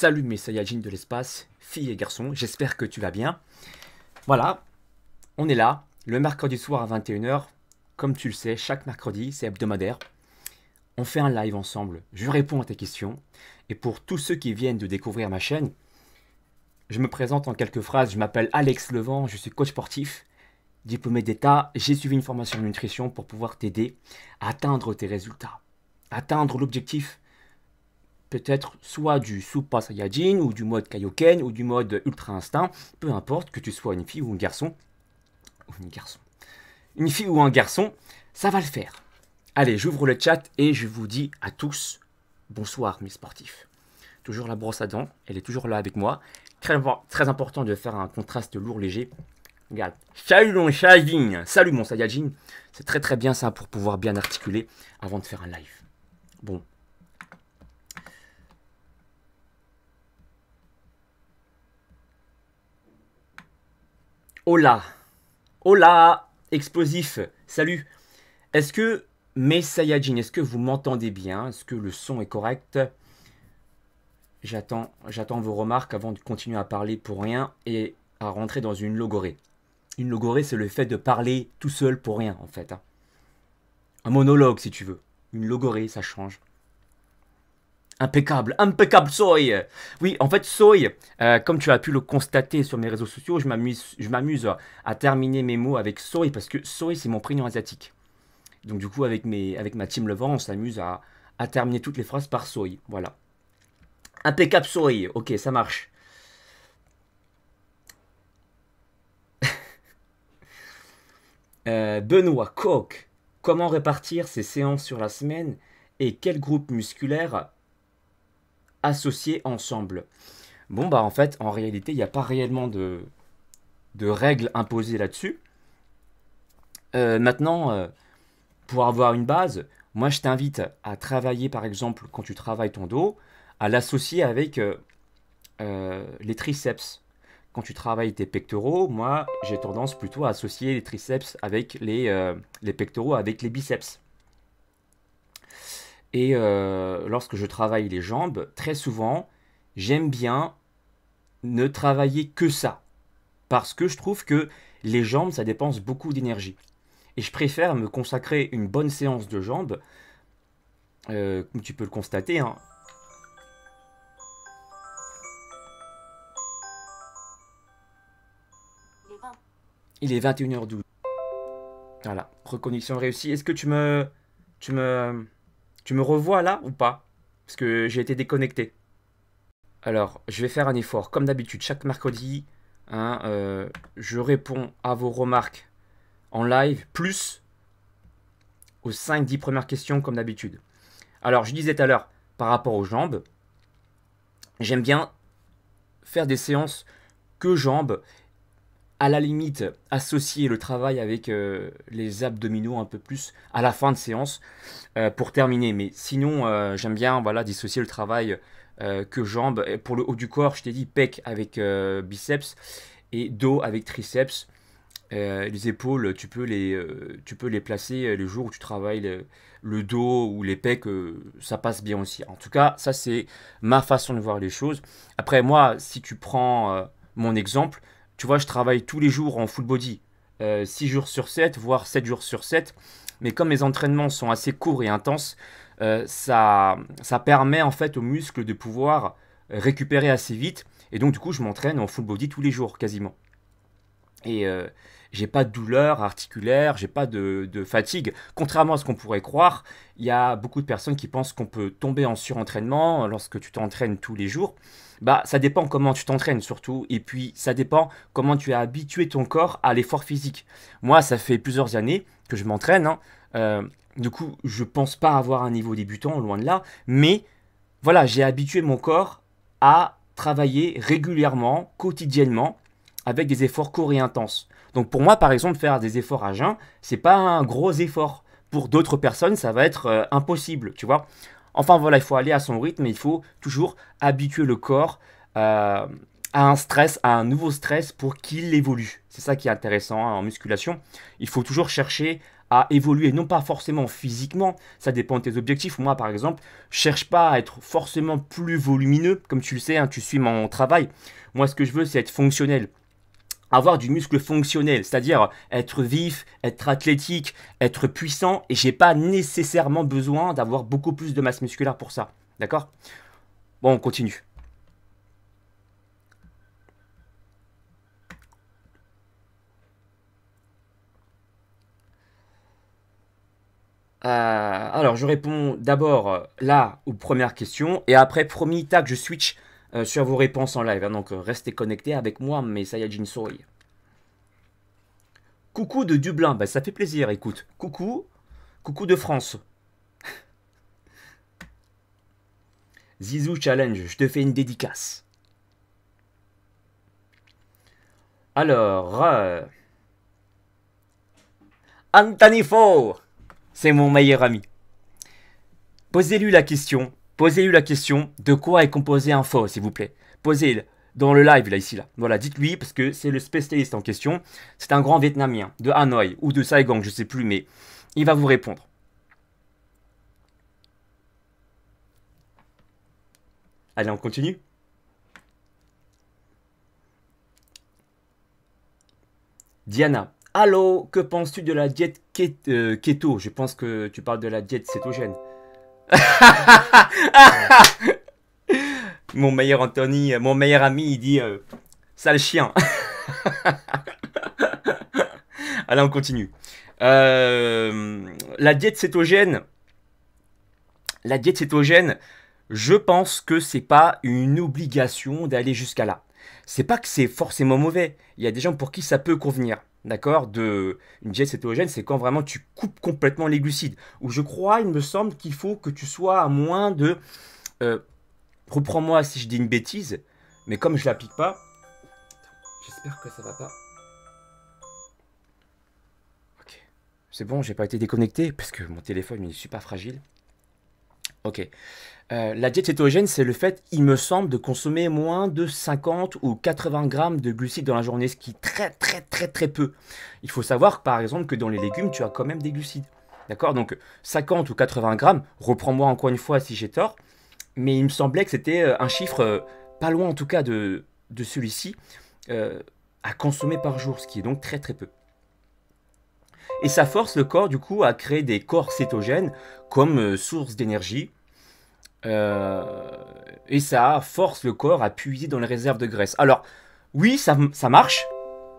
Salut mes Sayajins de l'espace, filles et garçons, j'espère que tu vas bien. Voilà, on est là, le mercredi soir à 21h. Comme tu le sais, chaque mercredi, c'est hebdomadaire. On fait un live ensemble, je réponds à tes questions. Et pour tous ceux qui viennent de découvrir ma chaîne, je me présente en quelques phrases. Je m'appelle Alex Levent, je suis coach sportif, diplômé d'État. J'ai suivi une formation de nutrition pour pouvoir t'aider à atteindre tes résultats, atteindre l'objectif peut-être soit du Super Sayajin ou du mode Kaioken ou du mode Ultra Instinct, peu importe que tu sois une fille ou un garçon, ou une garçon, une fille ou un garçon, ça va le faire. Allez, j'ouvre le chat et je vous dis à tous bonsoir mes sportifs. Toujours la brosse à dents, elle est toujours là avec moi. Très, important de faire un contraste lourd léger. Regarde, salut mon Saiyajin, salut mon Sayajin. C'est très très bien ça pour pouvoir bien articuler avant de faire un live. Bon, Hola. Hola. Explosif. Salut. Est-ce que mes est-ce que vous m'entendez bien Est-ce que le son est correct J'attends, j'attends vos remarques avant de continuer à parler pour rien et à rentrer dans une logorée. Une logorée, c'est le fait de parler tout seul pour rien, en fait. Hein. Un monologue, si tu veux. Une logorée, ça change. Impeccable, impeccable Soy Oui, en fait Soy, euh, comme tu as pu le constater sur mes réseaux sociaux, je m'amuse à terminer mes mots avec Soy parce que Soy c'est mon prénom asiatique. Donc du coup avec, mes, avec ma team Levant, on s'amuse à, terminer toutes les phrases par Soy, voilà. Impeccable Soy, ok ça marche. Euh, Benoît Coq, comment répartir ses séances sur la semaine et quel groupe musculaire associés ensemble. Bon, bah en fait, en réalité, il n'y a pas réellement de, de règles imposées là-dessus. Euh, maintenant, euh, pour avoir une base, moi je t'invite à travailler, par exemple, quand tu travailles ton dos, à l'associer avec euh, les triceps. Quand tu travailles tes pectoraux, moi j'ai tendance plutôt à associer les triceps avec les, les pectoraux, avec les biceps. Et euh, lorsque je travaille les jambes, très souvent, j'aime bien ne travailler que ça. Parce que je trouve que les jambes, ça dépense beaucoup d'énergie. Et je préfère me consacrer une bonne séance de jambes, euh, comme tu peux le constater. Hein. Il est 21h12. Voilà, reconnexion réussie. Est-ce que tu me... Tu me... Tu me revois là ou pas Parce que j'ai été déconnecté. Alors, je vais faire un effort. Comme d'habitude, chaque mercredi, hein, euh, je réponds à vos remarques en live, plus aux 5-10 premières questions, comme d'habitude. Alors, je disais tout à l'heure, par rapport aux jambes, j'aime bien faire des séances que jambes à la limite associer le travail avec euh, les abdominaux un peu plus à la fin de séance euh, pour terminer. Mais sinon, euh, j'aime bien voilà, dissocier le travail que jambes. pour le haut du corps, je t'ai dit pec avec biceps et dos avec triceps. les épaules, tu peux les, tu peux les placer le jour où tu travailles le, le dos ou les pecs, ça passe bien aussi. En tout cas, ça c'est ma façon de voir les choses. Après moi, si tu prends mon exemple, tu vois, je travaille tous les jours en full body, 6 euh, jours sur 7, voire 7 jours sur 7. Mais comme mes entraînements sont assez courts et intenses, euh, ça, ça permet en fait aux muscles de pouvoir récupérer assez vite. Et donc du coup, je m'entraîne en full body tous les jours quasiment. Et euh, j'ai pas de douleur articulaire, j'ai pas de, fatigue. Contrairement à ce qu'on pourrait croire, il y a beaucoup de personnes qui pensent qu'on peut tomber en surentraînement lorsque tu t'entraînes tous les jours. Bah, ça dépend comment tu t'entraînes surtout, et puis ça dépend comment tu as habitué ton corps à l'effort physique. Moi, ça fait plusieurs années que je m'entraîne. Hein. Euh, du coup, je pense pas avoir un niveau débutant, loin de là, mais voilà, j'ai habitué mon corps à travailler régulièrement, quotidiennement, avec des efforts courts et intenses. Donc pour moi, par exemple, faire des efforts à jeun, c'est pas un gros effort. Pour d'autres personnes, ça va être euh, impossible, tu vois. Enfin voilà, il faut aller à son rythme et il faut toujours habituer le corps euh, à un stress, à un nouveau stress pour qu'il évolue. C'est ça qui est intéressant hein, en musculation. Il faut toujours chercher à évoluer, non pas forcément physiquement, ça dépend de tes objectifs. Moi, par exemple, je cherche pas à être forcément plus volumineux, comme tu le sais, hein, tu suis mon travail. Moi, ce que je veux, c'est être fonctionnel avoir du muscle fonctionnel, c'est-à-dire être vif, être athlétique, être puissant, et j'ai pas nécessairement besoin d'avoir beaucoup plus de masse musculaire pour ça. D'accord Bon, on continue. Euh, alors, je réponds d'abord là aux premières questions, et après, promis, que je switch euh, sur vos réponses en live. Hein, donc euh, restez connectés avec moi, mes Saiyajin Souris. Coucou de Dublin, bah, ça fait plaisir, écoute. Coucou, coucou de France. Zizou Challenge, je te fais une dédicace. Alors, euh, Anthony Faux, c'est mon meilleur ami. Posez-lui la question Posez-lui la question de quoi est composé un faux, s'il vous plaît. Posez-le dans le live, là, ici, là. Voilà, dites-lui, parce que c'est le spécialiste en question. C'est un grand Vietnamien de Hanoï ou de Saigon, je ne sais plus, mais il va vous répondre. Allez, on continue Diana, allô, que penses-tu de la diète euh, keto Je pense que tu parles de la diète cétogène. mon meilleur Anthony, euh, mon meilleur ami, il dit euh, sale chien. Allez, ah, on continue. Euh, la diète cétogène. La diète cétogène, je pense que c'est pas une obligation d'aller jusqu'à là. C'est pas que c'est forcément mauvais. Il y a des gens pour qui ça peut convenir. D'accord de Une diète cétogène, c'est quand vraiment tu coupes complètement les glucides. Ou je crois, il me semble qu'il faut que tu sois à moins de. Euh, reprends-moi si je dis une bêtise, mais comme je l'applique pas. J'espère que ça va pas. Ok. C'est bon, j'ai pas été déconnecté parce que mon téléphone il est super fragile. Ok. Euh, la diète cétogène, c'est le fait, il me semble, de consommer moins de 50 ou 80 grammes de glucides dans la journée, ce qui est très très très très peu. Il faut savoir, par exemple, que dans les légumes, tu as quand même des glucides. D'accord Donc 50 ou 80 grammes, reprends-moi encore une fois si j'ai tort, mais il me semblait que c'était euh, un chiffre euh, pas loin en tout cas de, de celui-ci à consommer par jour, ce qui est donc très très peu et ça force le corps du coup à créer des corps cétogènes comme euh, source d'énergie. Euh, et ça force le corps à puiser dans les réserves de graisse. Alors, oui, ça, marche,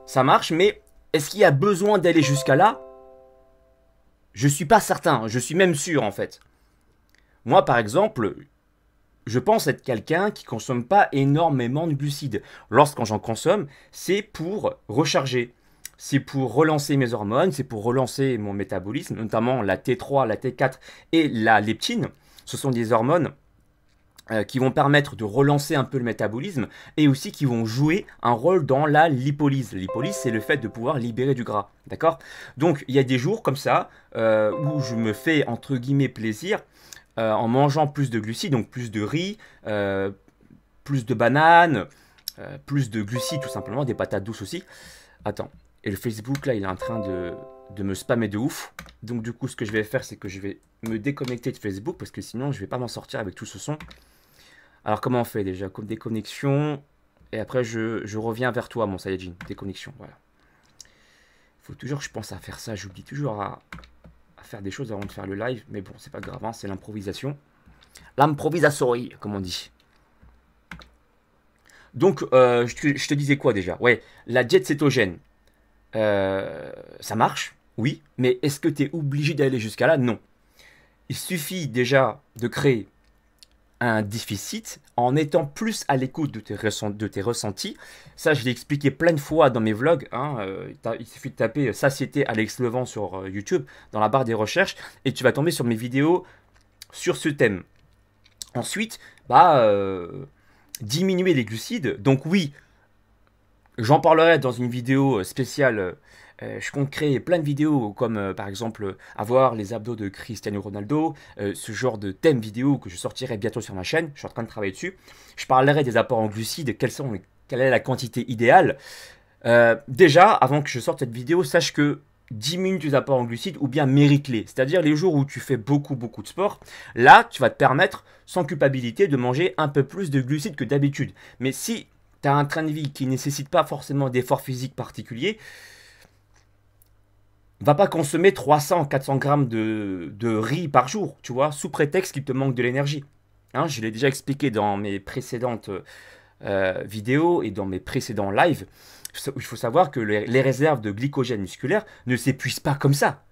ça marche, mais est-ce qu'il y a besoin d'aller jusqu'à là Je suis pas certain, je suis même sûr en fait. Moi par exemple, je pense être quelqu'un qui consomme pas énormément de glucides. Lorsqu'en j'en consomme, c'est pour recharger c'est pour relancer mes hormones, c'est pour relancer mon métabolisme, notamment la T3, la T4 et la leptine. Ce sont des hormones euh, qui vont permettre de relancer un peu le métabolisme et aussi qui vont jouer un rôle dans la lipolyse. Lipolyse, c'est le fait de pouvoir libérer du gras, d'accord Donc, il y a des jours comme ça euh, où je me fais entre guillemets plaisir euh, en mangeant plus de glucides, donc plus de riz, plus de bananes, plus de glucides tout simplement, des patates douces aussi. Attends, et le Facebook, là, il est en train de, me spammer de ouf. Donc du coup, ce que je vais faire, c'est que je vais me déconnecter de Facebook parce que sinon, je vais pas m'en sortir avec tout ce son. Alors comment on fait déjà Comme déconnexion. Et après, je, reviens vers toi, mon Saiyajin. Déconnexion, voilà. Faut toujours, que je pense, à faire ça. J'oublie toujours à, faire des choses avant de faire le live. Mais bon, c'est pas grave, hein, c'est l'improvisation. L'improvisation, comme on dit. Donc, euh, je, te, je disais quoi déjà Ouais, la diète cétogène. Euh, ça marche, oui, mais est-ce que tu es obligé d'aller jusqu'à là Non. Il suffit déjà de créer un déficit en étant plus à l'écoute de, tes ressentis. Ça, je l'ai expliqué plein de fois dans mes vlogs. Hein, euh, il suffit de taper satiété Alex Levent sur euh, YouTube dans la barre des recherches et tu vas tomber sur mes vidéos sur ce thème. Ensuite, bah, diminuer les glucides. Donc oui, J'en parlerai dans une vidéo euh, spéciale. Euh, euh, je compte créer plein de vidéos comme par exemple avoir les abdos de Cristiano Ronaldo, ce genre de thème vidéo que je sortirai bientôt sur ma chaîne, je suis en train de travailler dessus. Je parlerai des apports en glucides, quelle est la quantité idéale. déjà, avant que je sorte cette vidéo, sache que diminue tes apports en glucides ou bien mérite-les. C'est-à-dire les jours où tu fais beaucoup beaucoup de sport, là tu vas te permettre sans culpabilité de manger un peu plus de glucides que d'habitude. Mais si tu un train de vie qui ne nécessite pas forcément d'efforts physiques particuliers, va pas consommer 300, 400 grammes de, riz par jour, tu vois, sous prétexte qu'il te manque de l'énergie. Hein, je l'ai déjà expliqué dans mes précédentes euh, vidéos et dans mes précédents lives. Il faut savoir que les réserves de glycogène musculaire ne s'épuisent pas comme ça.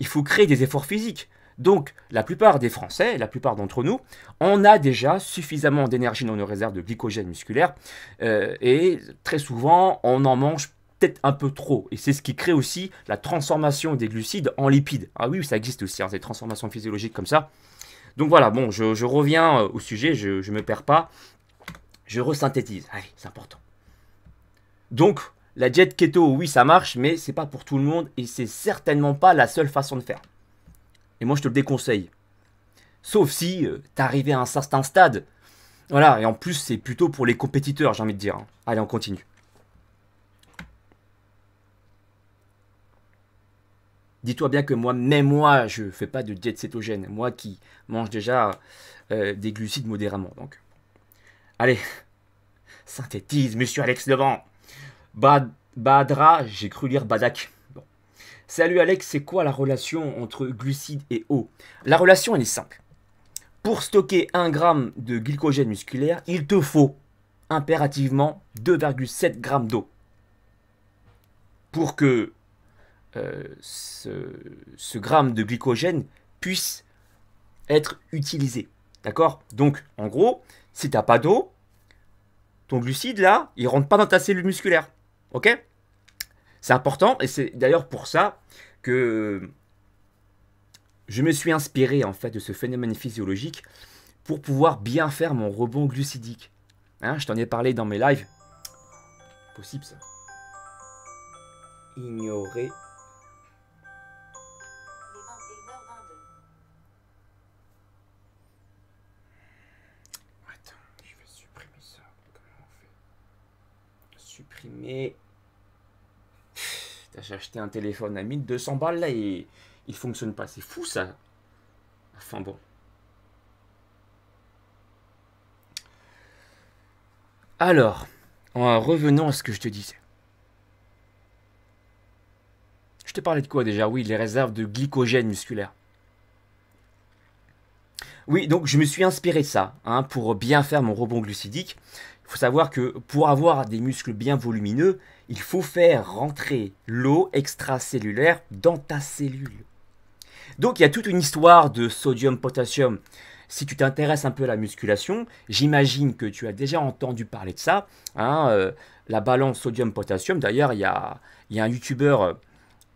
Il faut créer des efforts physiques. Donc, la plupart des Français, la plupart d'entre nous, on a déjà suffisamment d'énergie dans nos réserves de glycogène musculaire, euh, et très souvent, on en mange peut-être un peu trop. Et c'est ce qui crée aussi la transformation des glucides en lipides. Ah oui, ça existe aussi, ces hein, transformations physiologiques comme ça. Donc voilà, bon, je, reviens euh, au sujet, je ne me perds pas. Je resynthétise. Allez, ah c'est important. Donc, la diète keto, oui, ça marche, mais c'est pas pour tout le monde et c'est certainement pas la seule façon de faire. Et moi, je te le déconseille. Sauf si euh, tu arrivé à un certain stade. Voilà, et en plus, c'est plutôt pour les compétiteurs, j'ai envie de dire. Hein. Allez, on continue. Dis-toi bien que moi, même moi, je ne fais pas de diète cétogène. Moi qui mange déjà euh, des glucides modérément. Donc, allez, synthétise, monsieur Alex Levent. Bad, badra, j'ai cru lire Badak. Salut Alex, c'est quoi la relation entre glucides et eau La relation, elle est simple. Pour stocker 1 g de glycogène musculaire, il te faut impérativement 2,7 g d'eau. Pour que euh, ce, ce gramme de glycogène puisse être utilisé. D'accord Donc, en gros, si t'as pas d'eau, ton glucide là, il rentre pas dans ta cellule musculaire. Ok c'est important et c'est d'ailleurs pour ça que je me suis inspiré en fait de ce phénomène physiologique pour pouvoir bien faire mon rebond glucidique. Hein, je t'en ai parlé dans mes lives. Possible ça. Ignorer. Attends, je vais supprimer ça. Comment fait Supprimer. J'ai acheté un téléphone à 1200 balles là et il fonctionne pas. C'est fou ça. Enfin bon. Alors, en revenant à ce que je te disais. Je te parlais de quoi déjà Oui, les réserves de glycogène musculaire. Oui, donc je me suis inspiré de ça hein, pour bien faire mon rebond glucidique faut savoir que pour avoir des muscles bien volumineux, il faut faire rentrer l'eau extracellulaire dans ta cellule. Donc il y a toute une histoire de sodium-potassium. Si tu t'intéresses un peu à la musculation, j'imagine que tu as déjà entendu parler de ça. Hein, euh, la balance sodium-potassium, d'ailleurs, il y a, il y a un youtubeur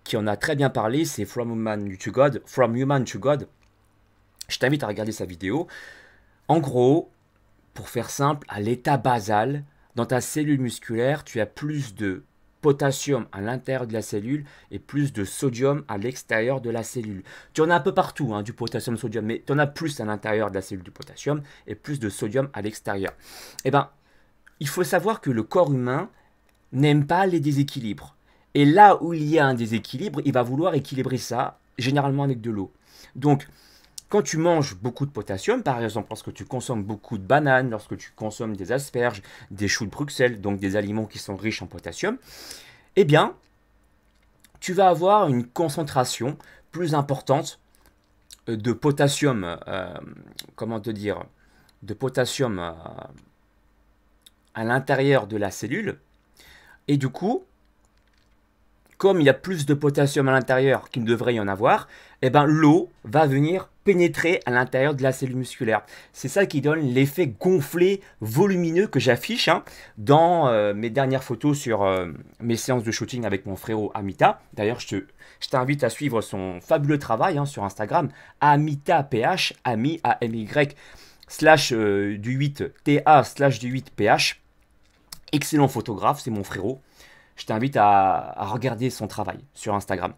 qui en a très bien parlé, c'est From Human to God. From Human to God. Je t'invite à regarder sa vidéo. En gros, pour faire simple, à l'état basal, dans ta cellule musculaire, tu as plus de potassium à l'intérieur de la cellule et plus de sodium à l'extérieur de la cellule. Tu en as un peu partout, hein, du potassium, sodium, mais tu en as plus à l'intérieur de la cellule du potassium et plus de sodium à l'extérieur. Eh bien, il faut savoir que le corps humain n'aime pas les déséquilibres. Et là où il y a un déséquilibre, il va vouloir équilibrer ça, généralement avec de l'eau. Donc, quand tu manges beaucoup de potassium, par exemple lorsque tu consommes beaucoup de bananes, lorsque tu consommes des asperges, des choux de Bruxelles, donc des aliments qui sont riches en potassium, eh bien, tu vas avoir une concentration plus importante euh, de potassium, euh, comment te dire, de potassium euh, à l'intérieur de la cellule. Et du coup, comme il y a plus de potassium à l'intérieur qu'il ne devrait y en avoir, eh ben, l'eau va venir pénétrer à l'intérieur de la cellule musculaire. C'est ça qui donne l'effet gonflé, volumineux que j'affiche hein, dans euh, mes dernières photos sur euh, mes séances de shooting avec mon frérot Amita. D'ailleurs, je, je t'invite à suivre son fabuleux travail hein, sur Instagram, AmitaPH, Ami, A-M-Y, euh, slash du 8, TA, slash du 8, PH. Excellent photographe, c'est mon frérot. Je t'invite à regarder son travail sur Instagram.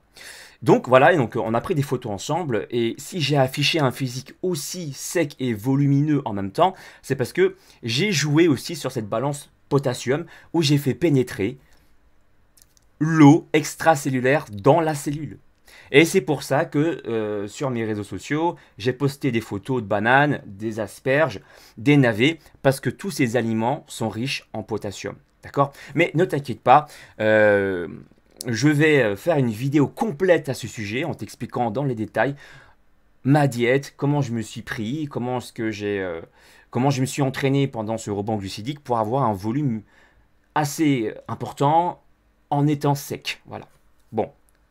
Donc voilà, et donc euh, on a pris des photos ensemble, et si j'ai affiché un physique aussi sec et volumineux en même temps, c'est parce que j'ai joué aussi sur cette balance potassium, où j'ai fait pénétrer l'eau extracellulaire dans la cellule. Et c'est pour ça que euh, sur mes réseaux sociaux, j'ai posté des photos de bananes, des asperges, des navets, parce que tous ces aliments sont riches en potassium. D'accord Mais ne t'inquiète pas, euh, je vais euh, faire une vidéo complète à ce sujet en t'expliquant dans les détails ma diète, comment je me suis pris, comment ce que j'ai, euh, comment je me suis entraîné pendant ce rebond glucidique pour avoir un volume assez euh, important en étant sec. Voilà. Bon,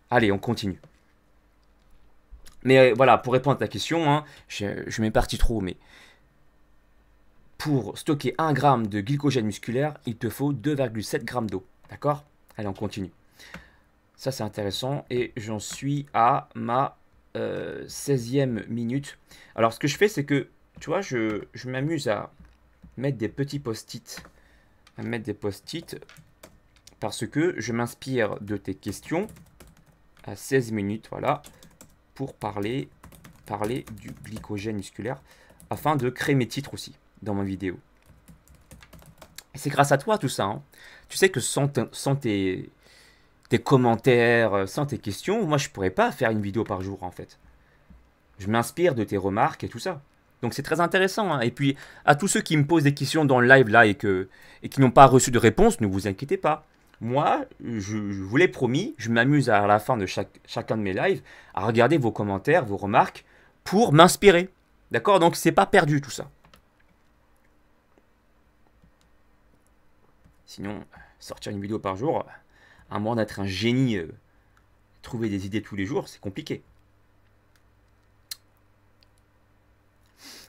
allez, on continue. Mais voilà, pour répondre à ta question, hein, je, je parti trop, mais pour stocker 1 g de glycogène musculaire, il te faut 2,7 g d'eau. D'accord Allez, on continue. Ça, c'est intéressant. Et j'en suis à ma 16e euh, minute. Alors, ce que je fais, c'est que, tu vois, je, m'amuse à mettre des petits post-it. À mettre des post-it parce que je m'inspire de tes questions à 16 minutes, voilà, pour parler, parler du glycogène musculaire afin de créer mes titres aussi dans ma vidéo. C'est grâce à toi tout ça. Hein. Tu sais que sans tes, tes commentaires, euh, sans tes questions, moi je pourrais pas faire une vidéo par jour en fait. Je m'inspire de tes remarques et tout ça. Donc c'est très intéressant. Hein. Et puis à tous ceux qui me posent des questions dans le live là et, que, qui n'ont pas reçu de réponse, ne vous inquiétez pas. Moi, je, vous l'ai promis, je m'amuse à la fin de chacun de mes lives à regarder vos commentaires, vos remarques pour m'inspirer. D'accord Donc c'est pas perdu tout ça. Sinon, sortir une vidéo par jour, à moins d'être un génie, euh, trouver des idées tous les jours, c'est compliqué.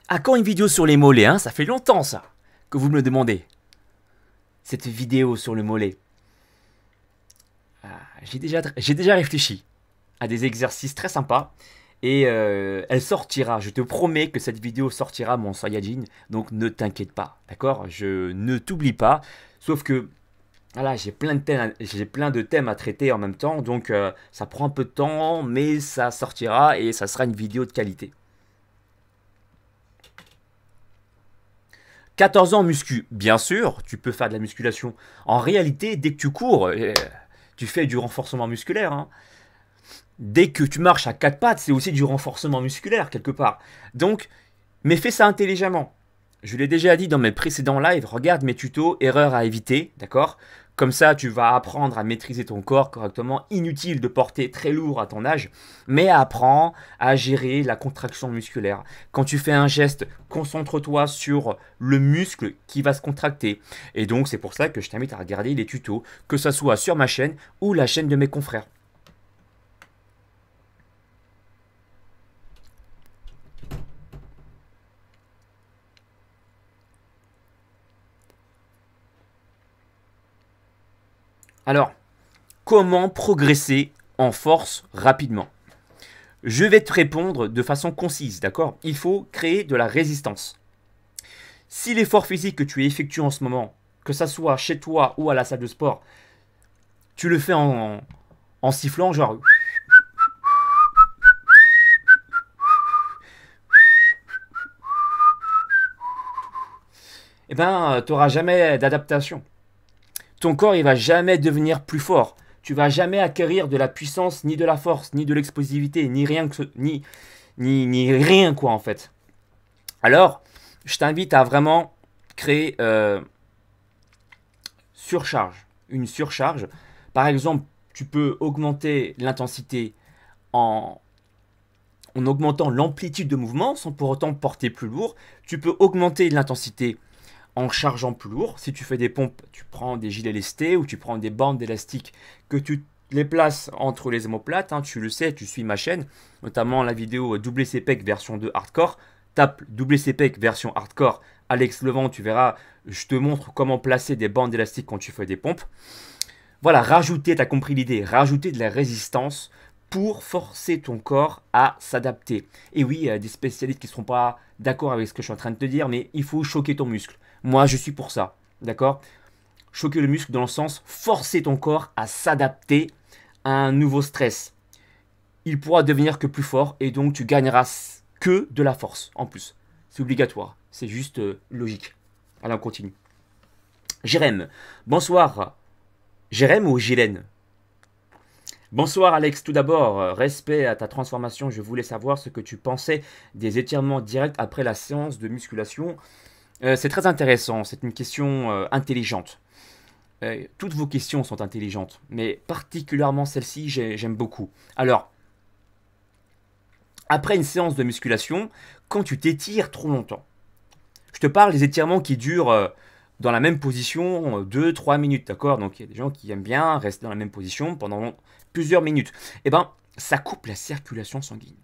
À ah, quand une vidéo sur les mollets hein, Ça fait longtemps ça que vous me le demandez. Cette vidéo sur le mollet. Ah, j'ai déjà, déjà réfléchi à des exercices très sympas. Et euh, elle sortira, je te promets que cette vidéo sortira mon Saiyajin, donc ne t'inquiète pas, d'accord Je ne t'oublie pas, sauf que voilà, j'ai plein, de thèmes, j'ai plein de thèmes à traiter en même temps, donc euh, ça prend un peu de temps, mais ça sortira et ça sera une vidéo de qualité. 14 ans muscu, bien sûr, tu peux faire de la musculation. En réalité, dès que tu cours, euh, tu fais du renforcement musculaire. Hein. Dès que tu marches à quatre pattes, c'est aussi du renforcement musculaire quelque part. Donc, mais fais ça intelligemment. Je l'ai déjà dit dans mes précédents lives, regarde mes tutos, erreurs à éviter, d'accord comme ça, tu vas apprendre à maîtriser ton corps correctement. Inutile de porter très lourd à ton âge, mais apprends à gérer la contraction musculaire. Quand tu fais un geste, concentre-toi sur le muscle qui va se contracter. Et donc, c'est pour ça que je t'invite à regarder les tutos, que ce soit sur ma chaîne ou la chaîne de mes confrères. Alors, comment progresser en force rapidement Je vais te répondre de façon concise, d'accord Il faut créer de la résistance. Si l'effort physique que tu effectues en ce moment, que ce soit chez toi ou à la salle de sport, tu le fais en, sifflant, genre eh ben, tu n'auras jamais d'adaptation ton corps il va jamais devenir plus fort. Tu vas jamais acquérir de la puissance, ni de la force, ni de l'explosivité, ni rien que ni, rien quoi en fait. Alors, je t'invite à vraiment créer euh, surcharge, une surcharge. Par exemple, tu peux augmenter l'intensité en, en augmentant l'amplitude de mouvement sans pour autant porter plus lourd. Tu peux augmenter l'intensité en chargeant plus lourd. Si tu fais des pompes, tu prends des gilets lestés ou tu prends des bandes élastiques que tu les places entre les omoplates. Hein, tu le sais, tu suis ma chaîne, notamment la vidéo WCPEC euh, CPEC version 2 hardcore. Tape doublé CPEC version hardcore. Alex Levent, tu verras, je te montre comment placer des bandes élastiques quand tu fais des pompes. Voilà, rajouter, tu as compris l'idée, rajouter de la résistance pour forcer ton corps à s'adapter. Et oui, il y a des spécialistes qui ne seront pas d'accord avec ce que je suis en train de te dire, mais il faut choquer ton muscle. Moi, je suis pour ça. D'accord Choquer le muscle dans le sens forcer ton corps à s'adapter à un nouveau stress. Il pourra devenir que plus fort et donc tu gagneras que de la force en plus. C'est obligatoire. C'est juste euh, logique. Allez, on continue. Jérém. Bonsoir. Jérém ou Gilène Bonsoir Alex, tout d'abord, euh, respect à ta transformation, je voulais savoir ce que tu pensais des étirements directs après la séance de musculation euh, c'est très intéressant, c'est une question euh, intelligente. Euh, toutes vos questions sont intelligentes, mais particulièrement celle-ci, j'aime beaucoup. Alors, après une séance de musculation, quand tu t'étires trop longtemps, je te parle des étirements qui durent dans la même position 2-3 minutes, d'accord Donc il y a des gens qui aiment bien rester dans la même position pendant plusieurs minutes. Eh ben, ça coupe la circulation sanguine,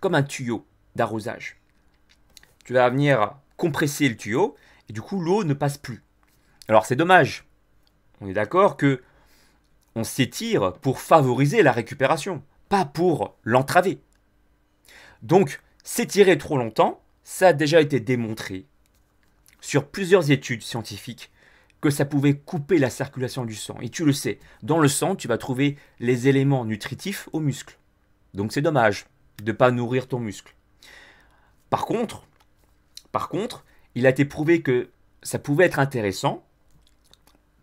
comme un tuyau d'arrosage. Tu vas venir compresser le tuyau, et du coup l'eau ne passe plus. Alors c'est dommage. On est d'accord que on s'étire pour favoriser la récupération, pas pour l'entraver. Donc s'étirer trop longtemps, ça a déjà été démontré sur plusieurs études scientifiques que ça pouvait couper la circulation du sang. Et tu le sais, dans le sang, tu vas trouver les éléments nutritifs aux muscles. Donc c'est dommage de ne pas nourrir ton muscle. Par contre, par contre, il a été prouvé que ça pouvait être intéressant,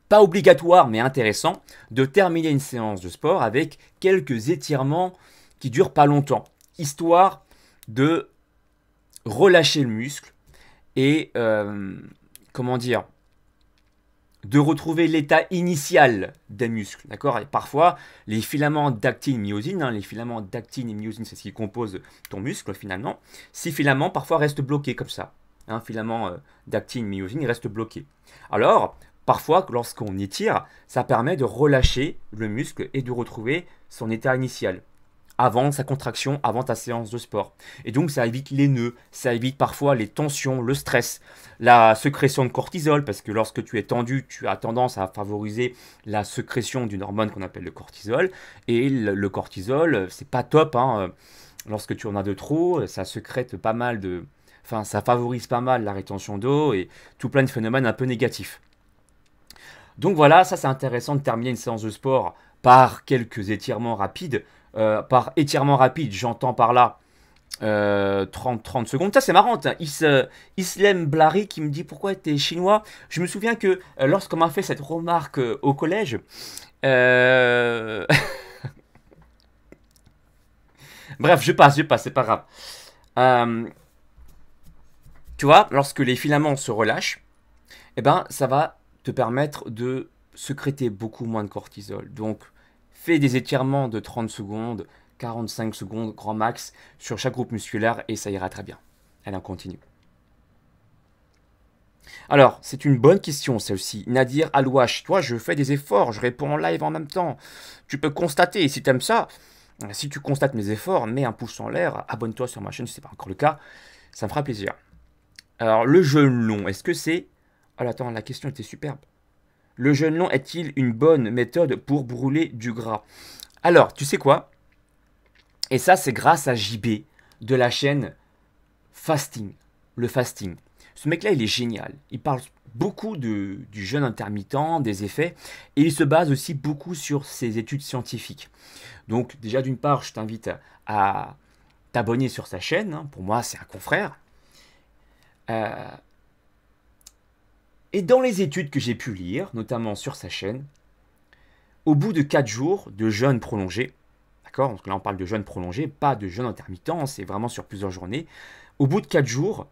pas obligatoire mais intéressant, de terminer une séance de sport avec quelques étirements qui durent pas longtemps, histoire de relâcher le muscle et euh, comment dire de retrouver l'état initial des muscles. D'accord et parfois, les filaments d'actine myosine, hein, les filaments d'actine et myosine, c'est ce qui compose ton muscle finalement, ces filaments parfois restent bloqués comme ça. Un hein, filament euh, d'actine myosine reste bloqué. Alors, parfois, lorsqu'on étire, ça permet de relâcher le muscle et de retrouver son état initial avant sa contraction, avant ta séance de sport. Et donc ça évite les nœuds, ça évite parfois les tensions, le stress, la sécrétion de cortisol, parce que lorsque tu es tendu, tu as tendance à favoriser la sécrétion d'une hormone qu'on appelle le cortisol. Et le cortisol, c'est pas top. Hein. Lorsque tu en as de trop, ça secrète pas mal de... Enfin, ça favorise pas mal la rétention d'eau et tout plein de phénomènes un peu négatifs. Donc voilà, ça c'est intéressant de terminer une séance de sport par quelques étirements rapides euh, par étirement rapide, j'entends par là 30, euh, 30 secondes. Ça, c'est marrant. Euh, Islem Blari qui me dit pourquoi tu es chinois. Je me souviens que lorsqu'on m'a fait cette remarque au collège, Bref, je passe, je passe, c'est pas grave. tu vois, lorsque les filaments se relâchent, et eh ben, ça va te permettre de sécréter beaucoup moins de cortisol. Donc, Fais des étirements de 30 secondes, 45 secondes grand max sur chaque groupe musculaire et ça ira très bien. Elle en continue. Alors, c'est une bonne question celle-ci. Nadir Alouache, toi je fais des efforts, je réponds en live en même temps. Tu peux constater, si t'aimes ça, si tu constates mes efforts, mets un pouce en l'air, abonne-toi sur ma chaîne si ce n'est pas encore le cas, ça me fera plaisir. Alors, le jeu long, est-ce que c'est... là oh, attends, la question était superbe. Le jeûne long est-il une bonne méthode pour brûler du gras Alors, tu sais quoi Et ça, c'est grâce à JB de la chaîne Fasting. Le fasting. Ce mec-là, il est génial. Il parle beaucoup du jeûne intermittent, des effets, et il se base aussi beaucoup sur ses études scientifiques. Donc déjà d'une part, je t'invite à, t'abonner sur sa chaîne, hein. pour moi c'est un confrère. Euh, et dans les études que j'ai pu lire, notamment sur sa chaîne, au bout de 4 jours de jeûne prolongé, d'accord Donc là, on parle de jeûne prolongé, pas de jeûne intermittent, c'est vraiment sur plusieurs journées. Au bout de 4 jours,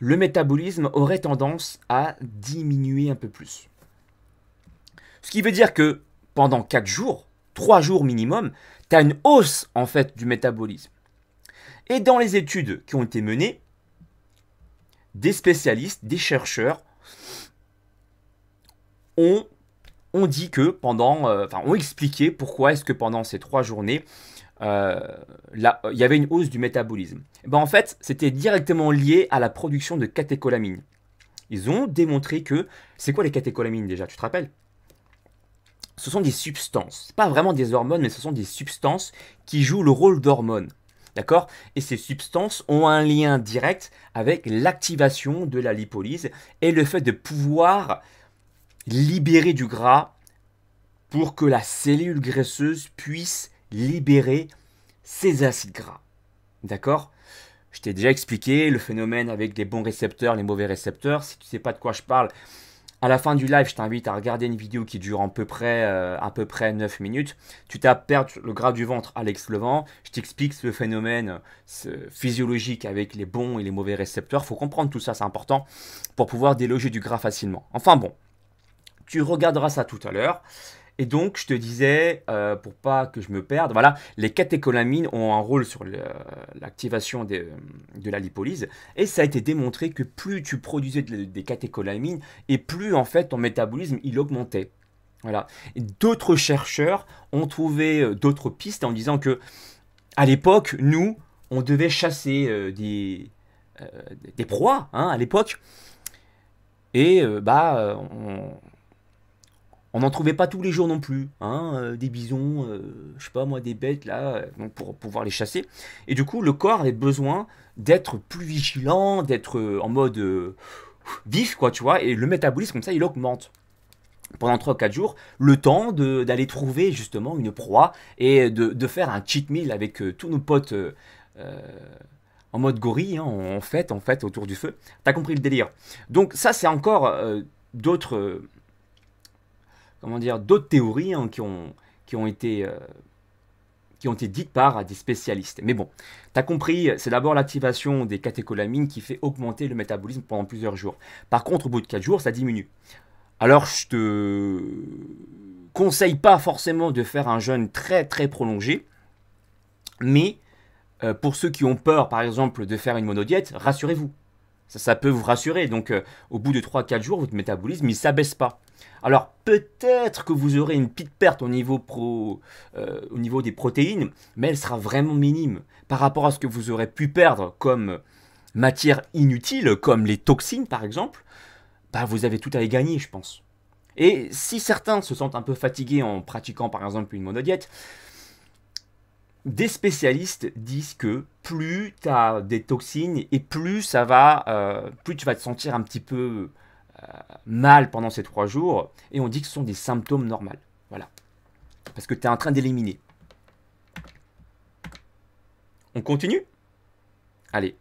le métabolisme aurait tendance à diminuer un peu plus. Ce qui veut dire que pendant 4 jours, 3 jours minimum, tu as une hausse en fait du métabolisme. Et dans les études qui ont été menées, des spécialistes, des chercheurs ont, ont dit que pendant, euh, enfin, ont expliqué pourquoi est-ce que pendant ces trois journées, euh, il y avait une hausse du métabolisme. Eh ben, en fait, c'était directement lié à la production de catécholamines. Ils ont démontré que, c'est quoi les catécholamines déjà, tu te rappelles ce sont des substances, pas vraiment des hormones, mais ce sont des substances qui jouent le rôle d'hormones. D'accord Et ces substances ont un lien direct avec l'activation de la lipolyse et le fait de pouvoir libérer du gras pour que la cellule graisseuse puisse libérer ses acides gras. D'accord Je t'ai déjà expliqué le phénomène avec les bons récepteurs, les mauvais récepteurs. Si tu ne sais pas de quoi je parle, à la fin du live, je t'invite à regarder une vidéo qui dure à peu près, euh, peu près 9 minutes. Tu tapes perdre le gras du ventre, Alex Levent. Je t'explique ce phénomène physiologique avec les bons et les mauvais récepteurs. faut comprendre tout ça, c'est important pour pouvoir déloger du gras facilement. Enfin bon, tu regarderas ça tout à l'heure. Et donc, je te disais, pour euh, pour pas que je me perde, voilà, les catécholamines ont un rôle sur l'activation euh, de, la lipolyse. Et ça a été démontré que plus tu produisais des catécholamines, et plus en fait ton métabolisme il augmentait. Voilà. D'autres chercheurs ont trouvé euh, d'autres pistes en disant que, à l'époque, nous, on devait chasser des, des proies, hein, à l'époque. Et bah, on, on n'en trouvait pas tous les jours non plus, hein, euh, des bisons, euh, je sais pas moi, des bêtes là, euh, pour, pouvoir les chasser. Et du coup, le corps avait besoin d'être plus vigilant, d'être en mode vif, quoi, tu vois, et le métabolisme comme ça, il augmente pendant 3 ou 4 jours, le temps d'aller trouver justement une proie et de, faire un cheat meal avec tous nos potes en mode gorille, on, hein, en fait autour du feu. T'as compris le délire. Donc ça, c'est encore d'autres comment dire, d'autres théories hein, qui, ont, qui, ont été, euh, qui ont été dites par des spécialistes. Mais bon, tu as compris, c'est d'abord l'activation des catécholamines qui fait augmenter le métabolisme pendant plusieurs jours. Par contre, au bout de 4 jours, ça diminue. Alors, je te conseille pas forcément de faire un jeûne très très prolongé, mais euh, pour ceux qui ont peur, par exemple, de faire une monodiète, rassurez-vous, ça, peut vous rassurer. Donc, euh, au bout de 3-4 jours, votre métabolisme, il s'abaisse pas. Alors, peut-être que vous aurez une petite perte au niveau, euh, au niveau des protéines, mais elle sera vraiment minime par rapport à ce que vous aurez pu perdre comme matière inutile, comme les toxines par exemple. Bah, vous avez tout à y gagner, je pense. Et si certains se sentent un peu fatigués en pratiquant par exemple une monodiète, des spécialistes disent que plus tu as des toxines et plus ça va, euh, plus tu vas te sentir un petit peu euh, mal pendant ces trois jours. Et on dit que ce sont des symptômes normaux. Voilà. Parce que tu es en train d'éliminer. On continue Allez.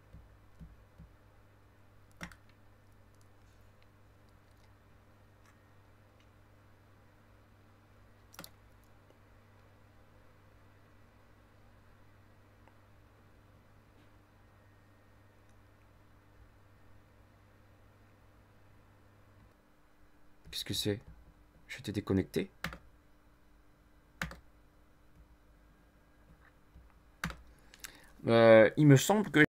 que c'est Je t'ai déconnecté euh, Il me semble que...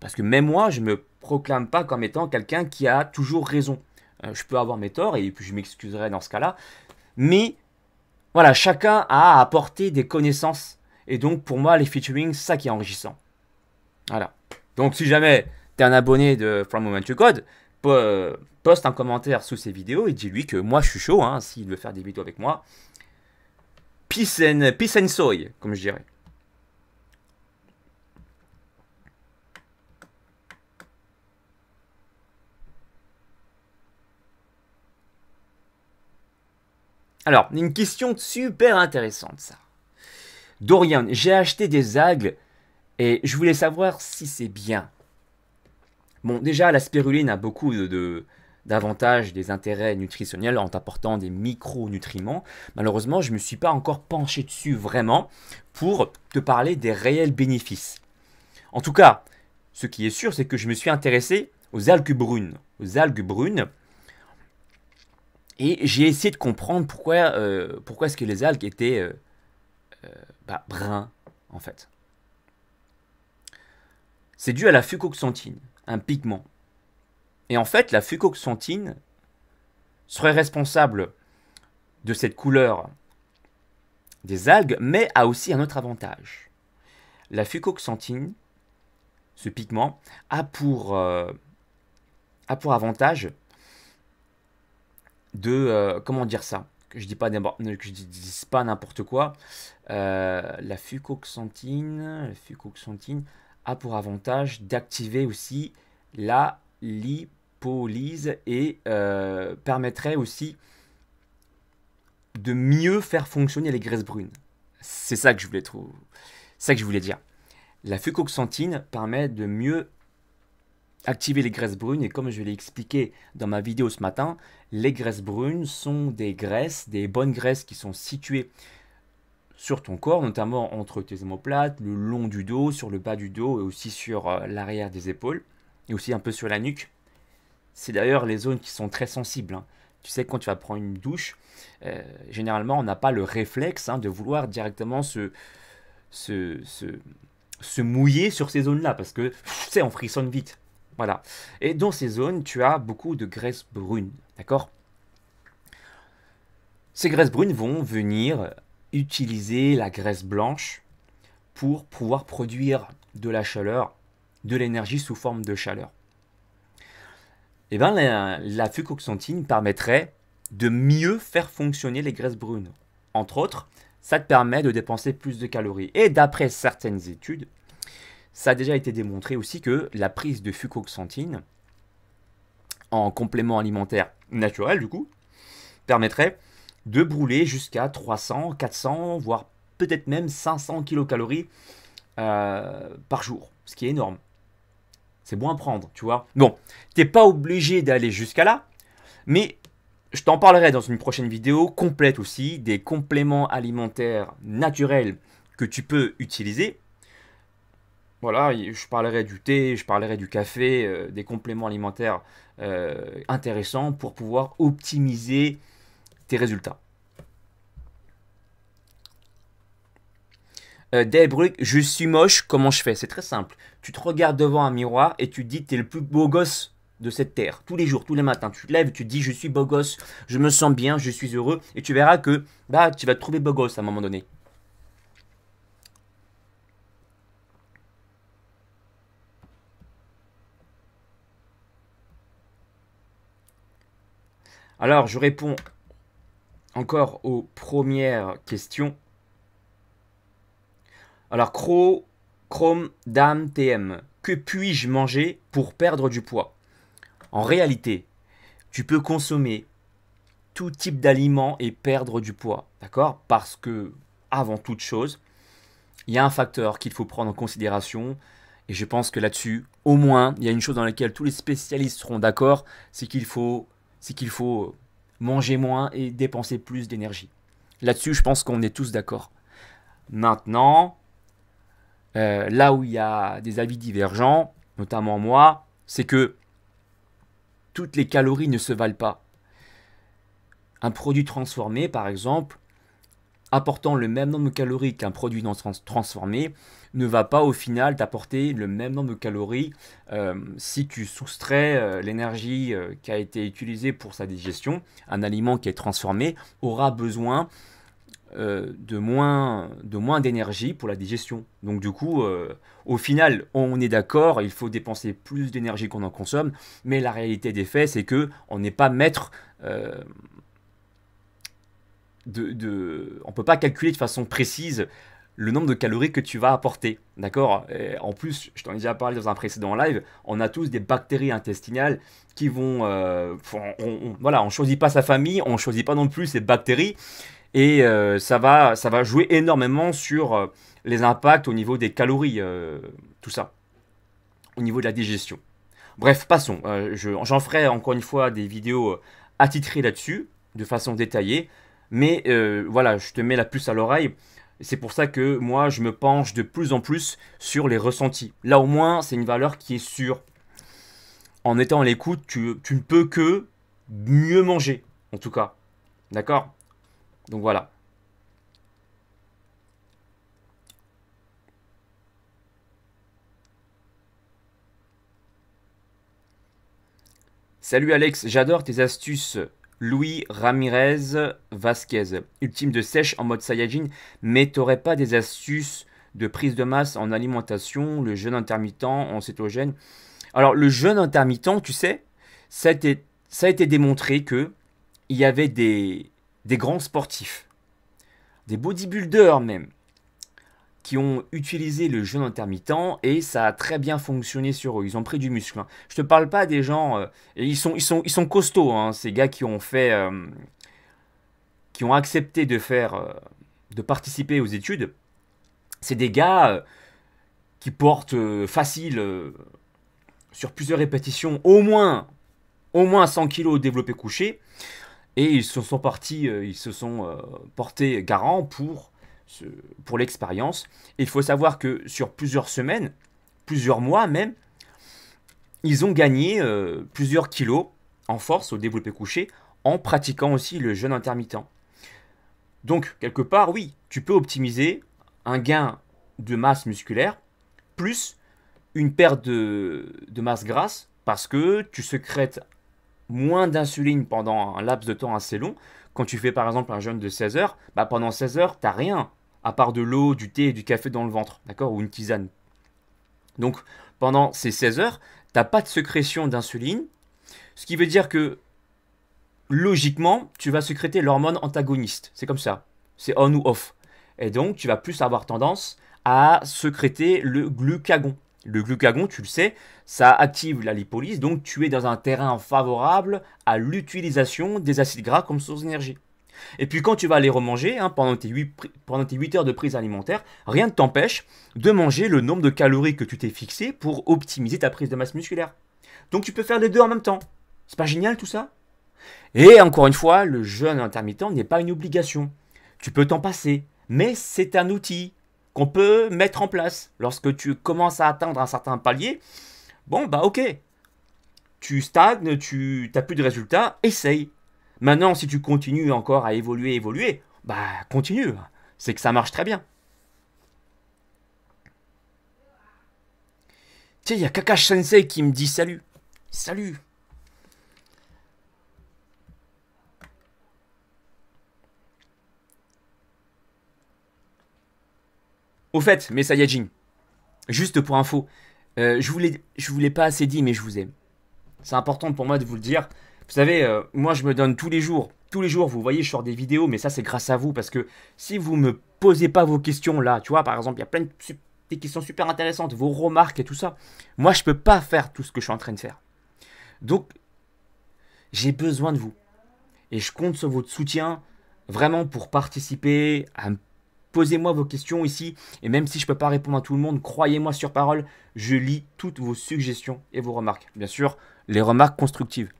Parce que même moi, je ne me proclame pas comme étant quelqu'un qui a toujours raison. Euh, je peux avoir mes torts et puis je m'excuserai dans ce cas-là. Mais voilà, chacun a apporté des connaissances. Et donc pour moi, les featuring, c'est ça qui est enrichissant. Voilà. Donc si jamais tu es un abonné de From Moment to Code, poste un commentaire sous ses vidéos et dis-lui que moi je suis chaud, hein, s'il veut faire des vidéos avec moi. Peace peace and soy, comme je dirais. Alors, une question super intéressante, ça. Dorian, j'ai acheté des agles et je voulais savoir si c'est bien. Bon, déjà, la spiruline a beaucoup de, d'avantages, des intérêts nutritionnels en t'apportant des micronutriments. Malheureusement, je ne me suis pas encore penché dessus vraiment pour te parler des réels bénéfices. En tout cas, ce qui est sûr, c'est que je me suis intéressé aux algues brunes. Aux algues brunes. Et j'ai essayé de comprendre pourquoi, euh, pourquoi est-ce que les algues étaient euh, euh bah, bruns, en fait. C'est dû à la fucoxantine un pigment. Et en fait, la fucoxantine serait responsable de cette couleur des algues, mais a aussi un autre avantage. La fucoxantine, ce pigment, a pour, euh, a pour avantage de... Euh, comment dire ça que je dis pas pas n'importe quoi. Euh, la fucoxantine... la a pour avantage d'activer aussi la lipolyse et euh, permettrait aussi de mieux faire fonctionner les graisses brunes. C'est ça que je voulais trouver. ça que je voulais dire. La fucoxantine permet de mieux activer les graisses brunes et comme je l'ai expliqué dans ma vidéo ce matin, les graisses brunes sont des graisses, des bonnes graisses qui sont situées sur ton corps, notamment entre tes omoplates, le long du dos, sur le bas du dos et aussi sur euh, l'arrière des épaules et aussi un peu sur la nuque. C'est d'ailleurs les zones qui sont très sensibles. Hein. Tu sais, quand tu vas prendre une douche, euh, généralement, on n'a pas le réflexe hein, de vouloir directement se, se, mouiller sur ces zones-là, parce que, tu sais, on frissonne vite. Voilà. Et dans ces zones, tu as beaucoup de graisses brune, d'accord Ces graisses brunes vont venir utiliser la graisse blanche pour pouvoir produire de la chaleur, de l'énergie sous forme de chaleur. Et eh bien, la, la permettrait de mieux faire fonctionner les graisses brunes. Entre autres, ça te permet de dépenser plus de calories. Et d'après certaines études, ça a déjà été démontré aussi que la prise de fucoxanthine en complément alimentaire naturel, du coup, permettrait de brûler jusqu'à 300, 400, voire peut-être même 500 kilocalories euh, par jour, ce qui est énorme. C'est bon à prendre, tu vois. Bon, t'es pas obligé d'aller jusqu'à là, mais je t'en parlerai dans une prochaine vidéo complète aussi des compléments alimentaires naturels que tu peux utiliser. Voilà, je parlerai du thé, je parlerai du café, euh, des compléments alimentaires euh, intéressants pour pouvoir optimiser tes résultats. Euh, bruits je suis moche, comment je fais C'est très simple. Tu te regardes devant un miroir et tu te dis, es le plus beau gosse de cette terre. Tous les jours, tous les matins, tu te lèves, tu dis, je suis beau gosse, je me sens bien, je suis heureux. Et tu verras que, bah, tu vas te trouver beau gosse à un moment donné. Alors, je réponds encore aux premières questions. Alors, Cro, Chrome, Dame, TM, que puis-je manger pour perdre du poids En réalité, tu peux consommer tout type d'aliments et perdre du poids, d'accord Parce que, avant toute chose, il y a un facteur qu'il faut prendre en considération, et je pense que là-dessus, au moins, il y a une chose dans laquelle tous les spécialistes seront d'accord, c'est qu'il faut, c'est qu'il faut manger moins et dépenser plus d'énergie. Là-dessus, je pense qu'on est tous d'accord. Maintenant, euh, là où il y a des avis divergents, notamment moi, c'est que toutes les calories ne se valent pas. Un produit transformé, par exemple, apportant le même nombre de calories qu'un produit non transformé ne va pas au final t'apporter le même nombre de calories euh, si tu soustrais euh, l'énergie euh, qui a été utilisée pour sa digestion. Un aliment qui est transformé aura besoin de moins de moins d'énergie pour la digestion. Donc du coup, au final, on est d'accord, il faut dépenser plus d'énergie qu'on en consomme, mais la réalité des faits, c'est que on n'est pas maître de, de, on peut pas calculer de façon précise le nombre de calories que tu vas apporter. D'accord En plus, je t'en ai déjà parlé dans un précédent live, on a tous des bactéries intestinales qui vont... Euh, on, on, voilà, on choisit pas sa famille, on choisit pas non plus ses bactéries, et euh, ça, va, ça va jouer énormément sur euh, les impacts au niveau des calories, tout ça, au niveau de la digestion. Bref, passons. J'en ferai encore une fois des vidéos attitrées là-dessus, de façon détaillée. Mais euh, voilà, je te mets la puce à l'oreille. C'est pour ça que moi, je me penche de plus en plus sur les ressentis. Là, au moins, c'est une valeur qui est sûre. En étant à l'écoute, tu ne peux que mieux manger, en tout cas. D'accord Donc voilà. Salut Alex, j'adore tes astuces Louis Ramirez Vasquez. Ultime de sèche en mode Sayajin, mais t'aurais pas des astuces de prise de masse en alimentation, le jeûne intermittent en cétogène Alors le jeûne intermittent, tu sais, ça a été, ça a été démontré que il y avait des, des grands sportifs, des bodybuilders même, qui ont utilisé le jeûne intermittent et ça a très bien fonctionné sur eux. Ils ont pris du muscle. Je hein. Je te parle pas des gens. Euh, ils sont, ils sont, ils sont costauds, hein, ces gars qui ont fait. Euh, qui ont accepté de faire. Euh, de participer aux études. C'est des gars qui portent facile sur plusieurs répétitions au moins au moins 100 kilos développé couché et ils se sont partis ils se sont portés garants pour pour l'expérience. Il faut savoir que sur plusieurs semaines, plusieurs mois même, ils ont gagné euh, plusieurs kilos en force au développé couché en pratiquant aussi le jeûne intermittent. Donc, quelque part, oui, tu peux optimiser un gain de masse musculaire plus une perte de, masse grasse parce que tu secrètes moins d'insuline pendant un laps de temps assez long. Quand tu fais par exemple un jeûne de 16 heures, bah pendant 16 heures, t'as rien à part de l'eau, du thé et du café dans le ventre, d'accord Ou une tisane. Donc, pendant ces 16 heures, tu n'as pas de sécrétion d'insuline, ce qui veut dire que logiquement, tu vas sécréter l'hormone antagoniste. C'est comme ça. C'est on ou off. Et donc, tu vas plus avoir tendance à sécréter le glucagon. Le glucagon, tu le sais, ça active la lipolyse, donc tu es dans un terrain favorable à l'utilisation des acides gras comme source d'énergie. Et puis quand tu vas aller remanger, hein, pendant, tes 8, heures de prise alimentaire, rien ne t'empêche de manger le nombre de calories que tu t'es fixé pour optimiser ta prise de masse musculaire. Donc tu peux faire les deux en même temps. C'est pas génial tout ça Et encore une fois, le jeûne intermittent n'est pas une obligation. Tu peux t'en passer, mais c'est un outil qu'on peut mettre en place. Lorsque tu commences à atteindre un certain palier, bon bah ok, tu stagnes, tu n'as plus de résultats, essaye. Maintenant, si tu continues encore à évoluer, évoluer, bah continue. C'est que ça marche très bien. Tiens, il y a Kakash Sensei qui me dit salut. Salut. Au fait, Messayajin... juste pour info, euh, je, voulais, je voulais pas assez dit, mais je vous aime. C'est important pour moi de vous le dire. Vous savez, euh, moi je me donne tous les jours. Tous les jours, vous voyez, je sors des vidéos, mais ça c'est grâce à vous parce que si vous me posez pas vos questions là, tu vois, par exemple, il y a plein de qui questions super intéressantes, vos remarques et tout ça. Moi, je peux pas faire tout ce que je suis en train de faire. Donc, j'ai besoin de vous. Et je compte sur votre soutien vraiment pour participer à Posez-moi vos questions ici. Et même si je ne peux pas répondre à tout le monde, croyez-moi sur parole, je lis toutes vos suggestions et vos remarques. Bien sûr, les remarques constructives.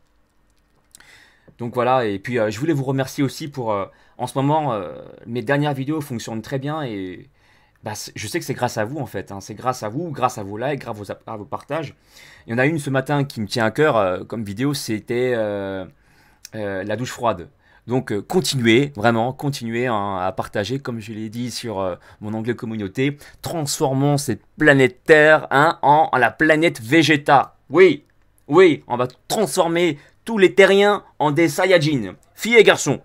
Donc voilà, et puis euh, je voulais vous remercier aussi pour, euh, en ce moment, euh, mes dernières vidéos fonctionnent très bien et bah, je sais que c'est grâce à vous en fait, hein. c'est grâce à vous, grâce à vos likes, grâce à vos, partages. Il y en a une ce matin qui me tient à cœur comme vidéo, c'était la douche froide. Donc continuez, vraiment, continuez hein, à partager, comme je l'ai dit sur mon anglais communauté, transformons cette planète Terre hein, en, en la planète Végéta. Oui, oui, on va transformer tous les terriens en des Saiyajins, filles et garçons.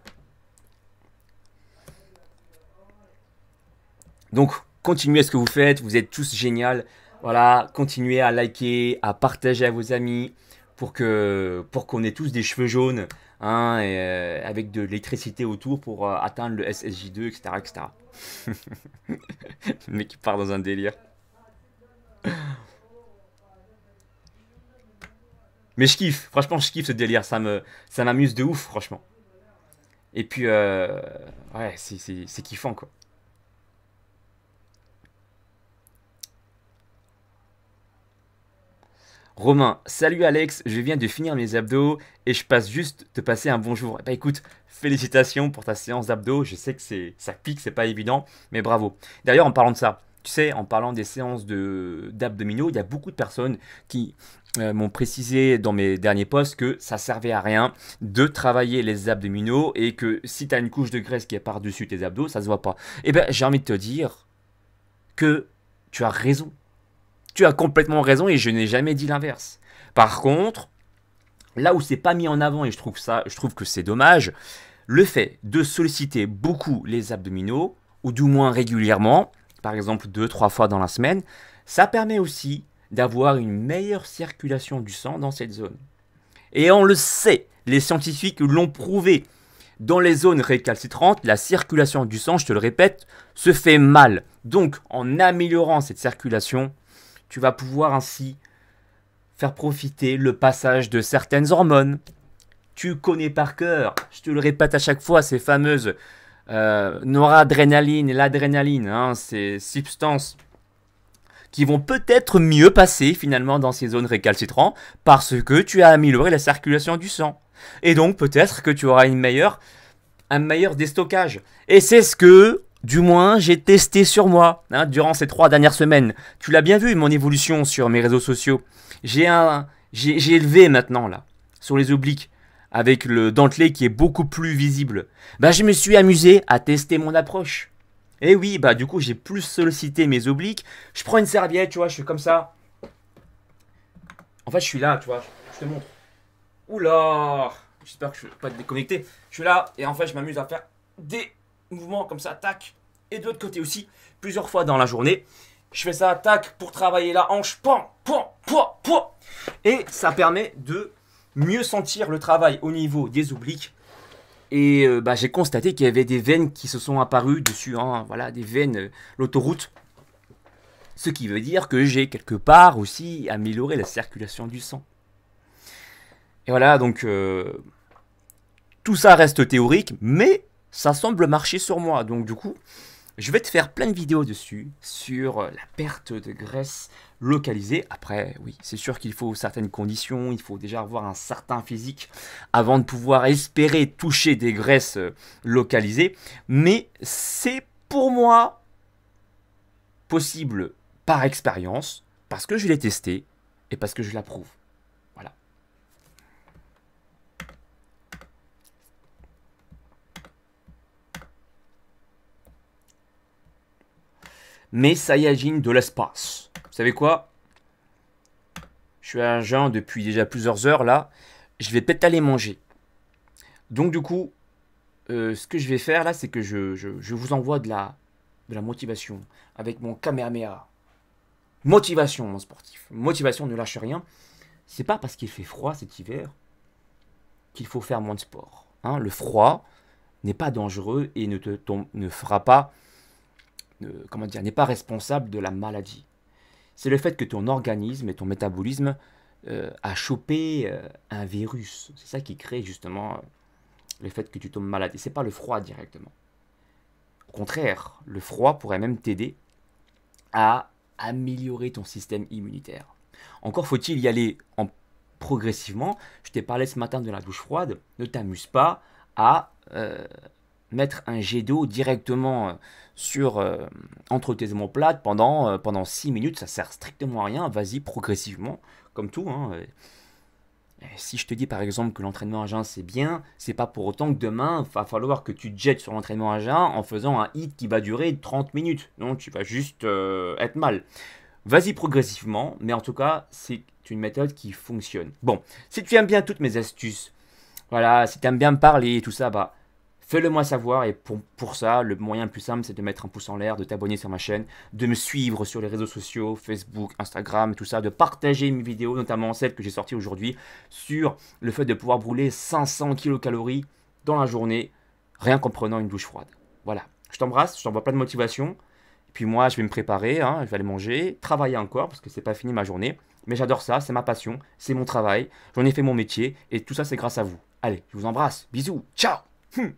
Donc, continuez ce que vous faites, vous êtes tous génial. Voilà, continuez à liker, à partager à vos amis pour que pour qu'on ait tous des cheveux jaunes hein, euh, avec de l'électricité autour pour euh, atteindre le SSJ2, etc. etc. le mec qui part dans un délire. Mais je kiffe, franchement, je kiffe ce délire, ça me, ça m'amuse de ouf, franchement. Et puis, euh, ouais, c'est kiffant, quoi. Romain, salut Alex, je viens de finir mes abdos et je passe juste te passer un bonjour. Bah écoute, félicitations pour ta séance d'abdos, je sais que c'est ça pique, c'est pas évident, mais bravo. D'ailleurs, en parlant de ça, tu sais, en parlant des séances d'abdominaux, il y a beaucoup de personnes qui euh, m'ont précisé dans mes derniers posts que ça servait à rien de travailler les abdominaux et que si tu as une couche de graisse qui est par-dessus tes abdos, ça se voit pas. Eh bien, j'ai envie de te dire que tu as raison. Tu as complètement raison et je n'ai jamais dit l'inverse. Par contre, là où c'est pas mis en avant et je trouve ça, je trouve que c'est dommage, le fait de solliciter beaucoup les abdominaux ou du moins régulièrement, par exemple deux trois fois dans la semaine, ça permet aussi d'avoir une meilleure circulation du sang dans cette zone. Et on le sait, les scientifiques l'ont prouvé. Dans les zones récalcitrantes, la circulation du sang, je te le répète, se fait mal. Donc en améliorant cette circulation, tu vas pouvoir ainsi faire profiter le passage de certaines hormones. Tu connais par cœur, je te le répète à chaque fois, ces fameuses euh, adrénaline et l'adrénaline, hein, ces substances qui vont peut-être mieux passer finalement dans ces zones récalcitrantes parce que tu as amélioré la circulation du sang. Et donc peut-être que tu auras une meilleure, un meilleur déstockage. Et c'est ce que, du moins, j'ai testé sur moi hein, durant ces trois dernières semaines. Tu l'as bien vu, mon évolution sur mes réseaux sociaux. J'ai un, j'ai élevé maintenant là, sur les obliques avec le dentelé qui est beaucoup plus visible, bah je me suis amusé à tester mon approche. Et eh oui, bah du coup j'ai plus sollicité mes obliques. Je prends une serviette, tu vois, je fais comme ça. En fait, je suis là, tu vois, je te montre. Oula J'espère que je ne vais pas te déconnecter. Je suis là et en fait, je m'amuse à faire des mouvements comme ça, tac. Et de l'autre côté aussi, plusieurs fois dans la journée. Je fais ça, tac, pour travailler la hanche, pan, point, pan, pan. Et ça permet de mieux sentir le travail au niveau des obliques. Et euh, bah, j'ai constaté qu'il y avait des veines qui se sont apparues dessus, hein, voilà, des veines, euh, l'autoroute. Ce qui veut dire que j'ai quelque part aussi amélioré la circulation du sang. Et voilà, donc euh, tout ça reste théorique, mais ça semble marcher sur moi. Donc du coup, je vais te faire plein de vidéos dessus, sur euh, la perte de graisse localisée. Après, oui, c'est sûr qu'il faut certaines conditions, il faut déjà avoir un certain physique avant de pouvoir espérer toucher des graisses euh, localisées. Mais c'est pour moi possible par expérience, parce que je l'ai testé et parce que je l'approuve. Mais ça y a Saiyajin de l'espace. Vous savez quoi Je suis à depuis déjà plusieurs heures là. Je vais peut aller manger. Donc du coup, euh, ce que je vais faire là, c'est que je, je, vous envoie de la, de la motivation avec mon Kamehameha. Motivation, mon sportif. Motivation, ne lâche rien. C'est pas parce qu'il fait froid cet hiver qu'il faut faire moins de sport. Hein, le froid n'est pas dangereux et ne te, ne fera pas comment dire, n'est pas responsable de la maladie. C'est le fait que ton organisme et ton métabolisme euh, a chopé euh, un virus. C'est ça qui crée justement le fait que tu tombes malade. Et c'est pas le froid directement. Au contraire, le froid pourrait même t'aider à améliorer ton système immunitaire. Encore faut-il y aller en progressivement. Je t'ai parlé ce matin de la douche froide. Ne t'amuse pas à euh, mettre un jet d'eau directement euh, sur, euh, entre tes omoplates pendant, euh, pendant 6 minutes, ça sert strictement à rien, vas-y progressivement, comme tout. Hein. Si je te dis par exemple que l'entraînement à jeun c'est bien, c'est pas pour autant que demain il va falloir que tu te jettes sur l'entraînement à jeun en faisant un hit qui va durer 30 minutes. Non, tu vas juste être mal. Vas-y progressivement, mais en tout cas, c'est une méthode qui fonctionne. Bon, si tu aimes bien toutes mes astuces, voilà, si tu aimes bien me parler et tout ça, bah Fais-le moi savoir et pour, ça, le moyen le plus simple, c'est de mettre un pouce en l'air, de t'abonner sur ma chaîne, de me suivre sur les réseaux sociaux, Facebook, Instagram, tout ça, de partager mes vidéos, notamment celle que j'ai sortie aujourd'hui, sur le fait de pouvoir brûler 500 kilocalories dans la journée, rien qu'en prenant une douche froide. Voilà, je t'embrasse, je t'envoie plein de motivation. Puis moi, je vais me préparer, hein, je vais aller manger, travailler encore parce que c'est pas fini ma journée. Mais j'adore ça, c'est ma passion, c'est mon travail, j'en ai fait mon métier et tout ça c'est grâce à vous. Allez, je vous embrasse, bisous, ciao hum.